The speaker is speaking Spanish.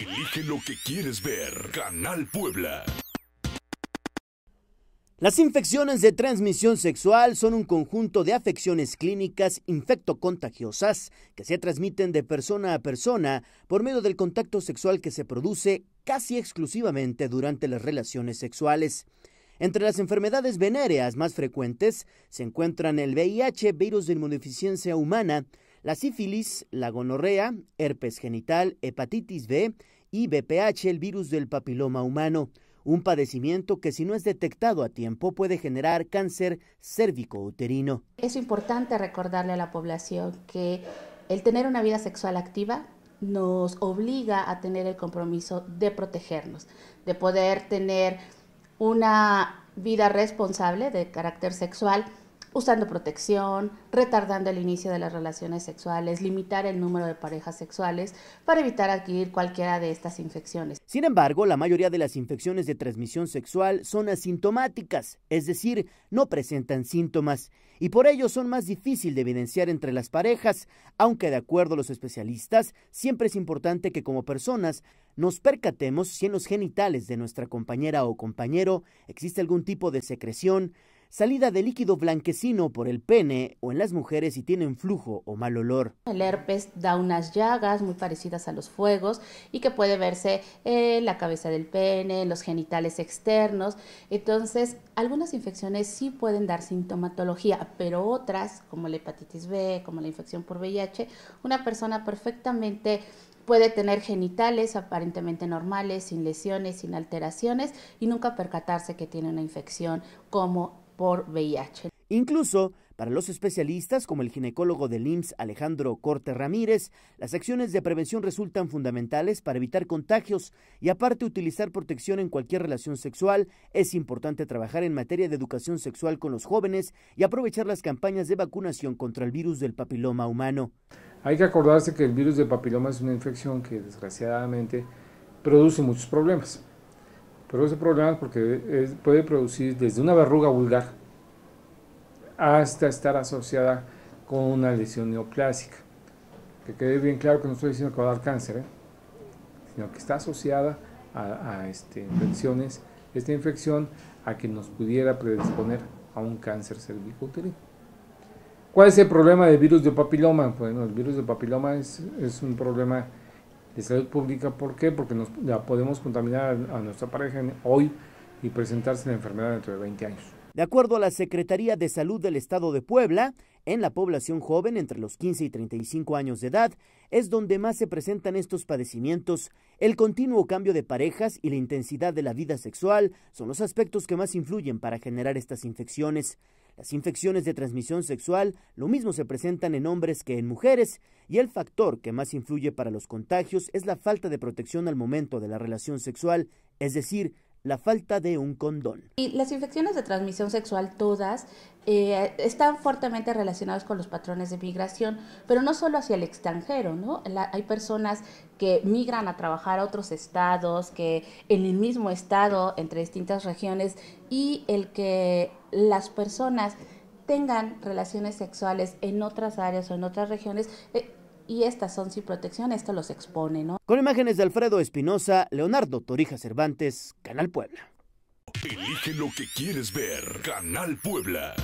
Elige lo que quieres ver. Canal Puebla. Las infecciones de transmisión sexual son un conjunto de afecciones clínicas infectocontagiosas que se transmiten de persona a persona por medio del contacto sexual que se produce casi exclusivamente durante las relaciones sexuales. Entre las enfermedades venéreas más frecuentes se encuentran el VIH, virus de inmunodeficiencia humana, la sífilis, la gonorrea, herpes genital, hepatitis B y BPH, el virus del papiloma humano, un padecimiento que si no es detectado a tiempo puede generar cáncer cérvico-uterino. Es importante recordarle a la población que el tener una vida sexual activa nos obliga a tener el compromiso de protegernos, de poder tener una vida responsable de carácter sexual usando protección, retardando el inicio de las relaciones sexuales, limitar el número de parejas sexuales para evitar adquirir cualquiera de estas infecciones. Sin embargo, la mayoría de las infecciones de transmisión sexual son asintomáticas, es decir, no presentan síntomas y por ello son más difícil de evidenciar entre las parejas, aunque de acuerdo a los especialistas, siempre es importante que como personas nos percatemos si en los genitales de nuestra compañera o compañero existe algún tipo de secreción, salida de líquido blanquecino por el pene o en las mujeres si tienen flujo o mal olor. El herpes da unas llagas muy parecidas a los fuegos y que puede verse en la cabeza del pene, en los genitales externos. Entonces, algunas infecciones sí pueden dar sintomatología, pero otras, como la hepatitis B, como la infección por VIH, una persona perfectamente puede tener genitales aparentemente normales, sin lesiones, sin alteraciones y nunca percatarse que tiene una infección como por VIH. Incluso, para los especialistas como el ginecólogo del IMSS Alejandro Corte Ramírez, las acciones de prevención resultan fundamentales para evitar contagios y aparte utilizar protección en cualquier relación sexual. Es importante trabajar en materia de educación sexual con los jóvenes y aprovechar las campañas de vacunación contra el virus del papiloma humano. Hay que acordarse que el virus del papiloma es una infección que desgraciadamente produce muchos problemas. Pero ese porque es, puede producir desde una verruga vulgar hasta estar asociada con una lesión neoclásica. Que quede bien claro que no estoy diciendo que va a dar cáncer, ¿eh? sino que está asociada a, este, infecciones, esta infección a que nos pudiera predisponer a un cáncer cervicouterino. ¿Cuál es el problema del virus de papiloma? Bueno, el virus de papiloma es, es un problema de salud pública. ¿Por qué? Porque nos, podemos contaminar a, nuestra pareja hoy y presentarse la enfermedad dentro de 20 años. De acuerdo a la Secretaría de Salud del Estado de Puebla, en la población joven, entre los 15 y 35 años de edad, es donde más se presentan estos padecimientos. El continuo cambio de parejas y la intensidad de la vida sexual son los aspectos que más influyen para generar estas infecciones. Las infecciones de transmisión sexual lo mismo se presentan en hombres que en mujeres y el factor que más influye para los contagios es la falta de protección al momento de la relación sexual, es decir, la falta de un condón. Y las infecciones de transmisión sexual todas eh, están fuertemente relacionadas con los patrones de migración, pero no solo hacia el extranjero, ¿no? hay personas que migran a trabajar a otros estados, que en el mismo estado, entre distintas regiones, y el que las personas tengan relaciones sexuales en otras áreas o en otras regiones, eh, y estas son sin protección, esto los expone, ¿no? Con imágenes de Alfredo Espinosa, Leonardo Torija Cervantes, Canal Puebla. Elige lo que quieres ver, Canal Puebla.